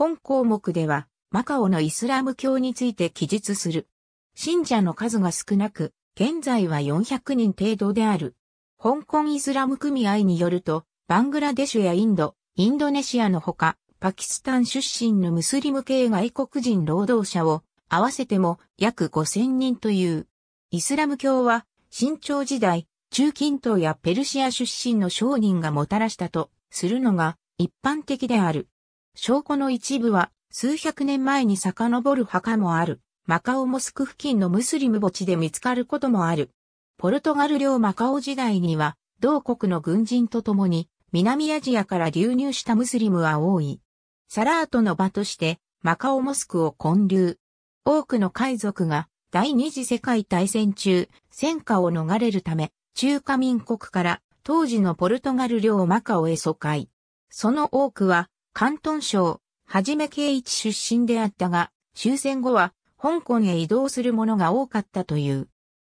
本項目では、マカオのイスラム教について記述する。信者の数が少なく、現在は400人程度である。香港イスラム組合によると、バングラデシュやインド、インドネシアのほか、パキスタン出身のムスリム系外国人労働者を合わせても約5000人という。イスラム教は新朝時代、中近東やペルシア出身の商人がもたらしたとするのが一般的である。証拠の一部は、数百年前に遡る墓もある、マカオモスク付近のムスリム墓地で見つかることもある。ポルトガル領マカオ時代には、同国の軍人と共に、南アジアから流入したムスリムは多い。サラートの場として、マカオモスクを建立。多くの海賊が、第二次世界大戦中、戦火を逃れるため、中華民国から、当時のポルトガル領マカオへ疎開。その多くは、関東省、はじめ慶一出身であったが、終戦後は香港へ移動する者が多かったという。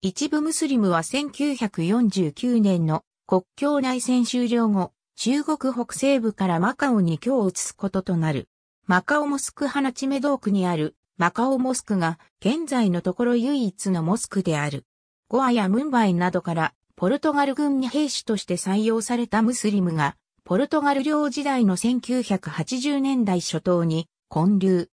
一部ムスリムは1949年の国境内戦終了後、中国北西部からマカオに今日移すこととなる。マカオモスク花地目道区にあるマカオモスクが現在のところ唯一のモスクである。ゴアやムンバイなどからポルトガル軍に兵士として採用されたムスリムがポルトガル領時代の1980年代初頭に、混流。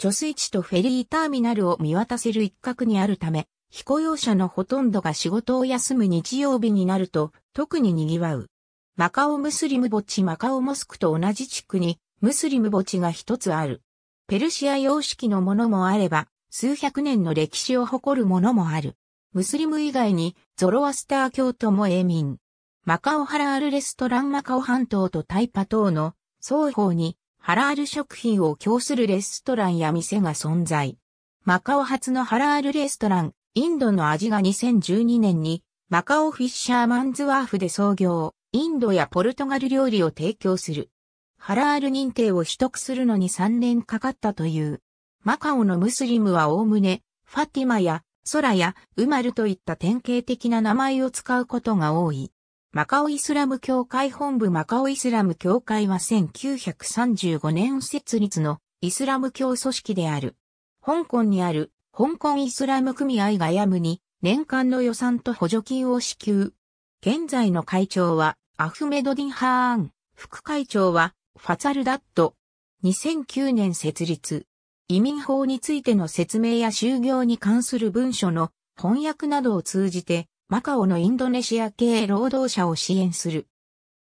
貯水池とフェリーターミナルを見渡せる一角にあるため、非雇用者のほとんどが仕事を休む日曜日になると、特に賑わう。マカオムスリム墓地マカオモスクと同じ地区に、ムスリム墓地が一つある。ペルシア様式のものもあれば、数百年の歴史を誇るものもある。ムスリム以外に、ゾロアスター教徒も永民。マカオハラールレストランマカオ半島とタイパ島の双方にハラール食品を供するレストランや店が存在。マカオ初のハラールレストラン、インドの味が2012年にマカオフィッシャーマンズワーフで創業、インドやポルトガル料理を提供する。ハラール認定を取得するのに3年かかったという。マカオのムスリムはおおむね、ファティマや、ソラや、ウマルといった典型的な名前を使うことが多い。マカオイスラム教会本部マカオイスラム教会は1935年設立のイスラム教組織である。香港にある香港イスラム組合がやむに年間の予算と補助金を支給。現在の会長はアフメドディン・ハーン、副会長はファツァルダット。2009年設立。移民法についての説明や就業に関する文書の翻訳などを通じてマカオのインドネシア系労働者を支援する。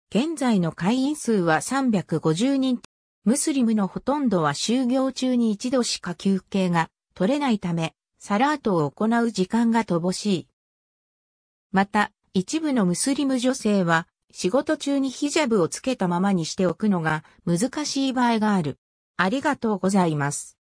現在の会員数は350人。ムスリムのほとんどは就業中に一度しか休憩が取れないため、サラートを行う時間が乏しい。また、一部のムスリム女性は、仕事中にヒジャブをつけたままにしておくのが難しい場合がある。ありがとうございます。